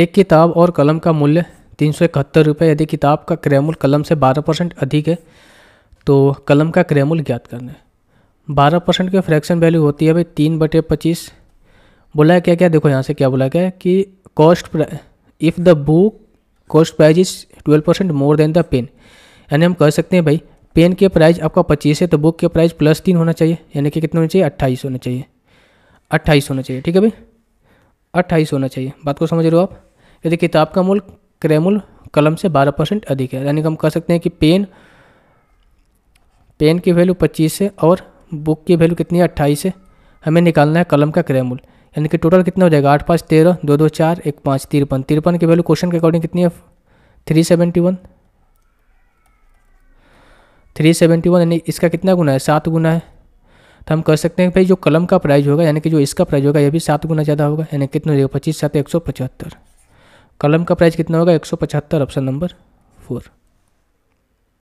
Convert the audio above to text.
एक किताब और कलम का मूल्य तीन सौ इकहत्तर रुपये यदि किताब का क्रैमुल कलम से बारह परसेंट अधिक है तो कलम का क्रय ज्ञात करना है बारह परसेंट की फ्रैक्शन वैल्यू होती है भाई तीन बटे पच्चीस बोला है क्या क्या देखो यहाँ से क्या बोला क्या कि cost if the book cost price is twelve percent more than the pen यानी हम कह सकते हैं भाई पेन के प्राइस आपका पच्चीस है तो बुक के प्राइस प्लस तीन होना चाहिए यानी कि कितना होना चाहिए अट्ठाईस होना चाहिए अट्ठाईस होना चाहिए ठीक है भाई अट्ठाईस होना चाहिए बात को समझ रहे हो आप यदि किताब का मूल क्रेमुल कलम से बारह परसेंट अधिक है यानी हम कह सकते हैं कि पेन पेन की वैल्यू पच्चीस है और बुक की वैल्यू कितनी है अट्ठाईस है हमें निकालना है कलम का क्रेमुल यानी कि टोटल कितना हो जाएगा आठ पाँच तेरह दो दो चार एक पाँच तिरपन तिरपन की वैल्यू क्वेश्चन के अकॉर्डिंग कितनी है three seventy one three seventy one यानी इसका कितना गुना है सात गुना है तो हम कह सकते हैं भाई जो कलम का प्राइस होगा यानी कि जो इसका प्राइस होगा यह भी सात गुना ज़्यादा होगा यानी कितना होगा पच्चीस सात एक सौ पचहत्तर कलम का प्राइस कितना होगा एक सौ पचहत्तर ऑप्शन नंबर फोर